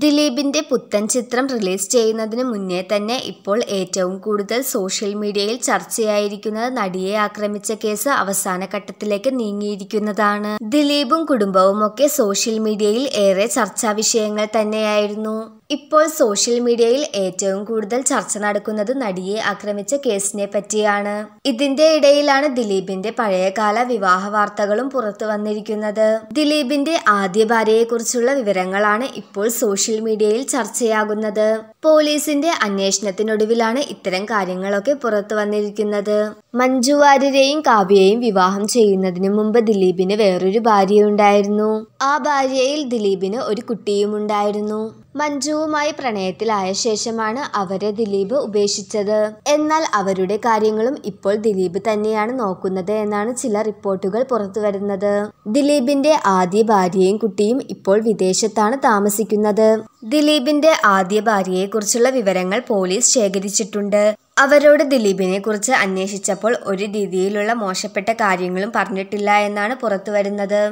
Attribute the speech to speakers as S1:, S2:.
S1: ദിലീപിന്റെ പുത്തൻ ചിത്രം റിലീസ് ചെയ്യുന്നതിന് മുന്നേ തന്നെ ഇപ്പോൾ ഏറ്റവും കൂടുതൽ സോഷ്യൽ മീഡിയയിൽ ചർച്ചയായിരിക്കുന്നത് നടിയെ ആക്രമിച്ച കേസ് അവസാന ഘട്ടത്തിലേക്ക് നീങ്ങിയിരിക്കുന്നതാണ് ദിലീപും കുടുംബവും ഒക്കെ സോഷ്യൽ മീഡിയയിൽ ഏറെ ചർച്ചാ വിഷയങ്ങൾ തന്നെയായിരുന്നു ഇപ്പോൾ സോഷ്യൽ മീഡിയയിൽ ഏറ്റവും കൂടുതൽ ചർച്ച നടക്കുന്നത് നടിയെ ആക്രമിച്ച കേസിനെ പറ്റിയാണ് ഇതിന്റെ ഇടയിലാണ് ദിലീപിന്റെ പഴയകാല വിവാഹ വാർത്തകളും പുറത്തു വന്നിരിക്കുന്നത് ദിലീപിന്റെ ആദ്യ ഭാര്യയെക്കുറിച്ചുള്ള വിവരങ്ങളാണ് ഇപ്പോൾ സോഷ്യൽ സോഷ്യൽ മീഡിയയിൽ ചർച്ചയാകുന്നത് പോലീസിന്റെ അന്വേഷണത്തിനൊടുവിലാണ് ഇത്തരം കാര്യങ്ങളൊക്കെ പുറത്തു വന്നിരിക്കുന്നത് മഞ്ജു വാര്യരെയും കാവ്യയെയും വിവാഹം ചെയ്യുന്നതിന് മുമ്പ് ദിലീപിന് വേറൊരു ഭാര്യയുണ്ടായിരുന്നു ആ ഭാര്യയിൽ ദിലീപിന് ഒരു കുട്ടിയും ഉണ്ടായിരുന്നു മഞ്ജുവുമായി പ്രണയത്തിലായ ശേഷമാണ് അവരെ ദിലീപ് ഉപേക്ഷിച്ചത് എന്നാൽ അവരുടെ കാര്യങ്ങളും ഇപ്പോൾ ദിലീപ് തന്നെയാണ് നോക്കുന്നത് എന്നാണ് ചില റിപ്പോർട്ടുകൾ പുറത്തുവരുന്നത് ദിലീപിന്റെ ആദ്യ ഭാര്യയും കുട്ടിയും ഇപ്പോൾ വിദേശത്താണ് താമസിക്കുന്നത് ദിലീപിന്റെ ആദ്യ കുറിച്ചുള്ള വിവരങ്ങൾ പോലീസ് ശേഖരിച്ചിട്ടുണ്ട് അവരോട് ദിലീപിനെ കുറിച്ച് അന്വേഷിച്ചപ്പോൾ ഒരു രീതിയിലുള്ള മോശപ്പെട്ട കാര്യങ്ങളും പറഞ്ഞിട്ടില്ല എന്നാണ് പുറത്തുവരുന്നത്